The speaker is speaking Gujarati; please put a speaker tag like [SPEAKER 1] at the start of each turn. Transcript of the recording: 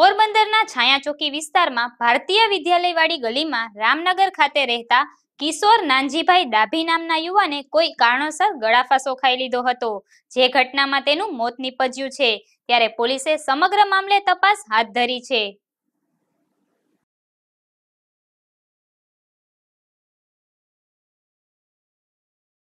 [SPEAKER 1] પોરબંદરના છાયાચોકી વિસ્તારમાં ભારતીય વિદ્યાલયવાળી ગલીમાં રામનગર ખાતે રહેતા કિશોર નાનજીભાઈ ડાભી નામના યુવાને કોઈ કારણોસર ગળાફાંસો ખાઈ લીધો હતો જે ઘટનામાં તેનું મોત નીપજ્યું છે ત્યારે પોલીસે સમગ્ર મામલે તપાસ હાથ ધરી છે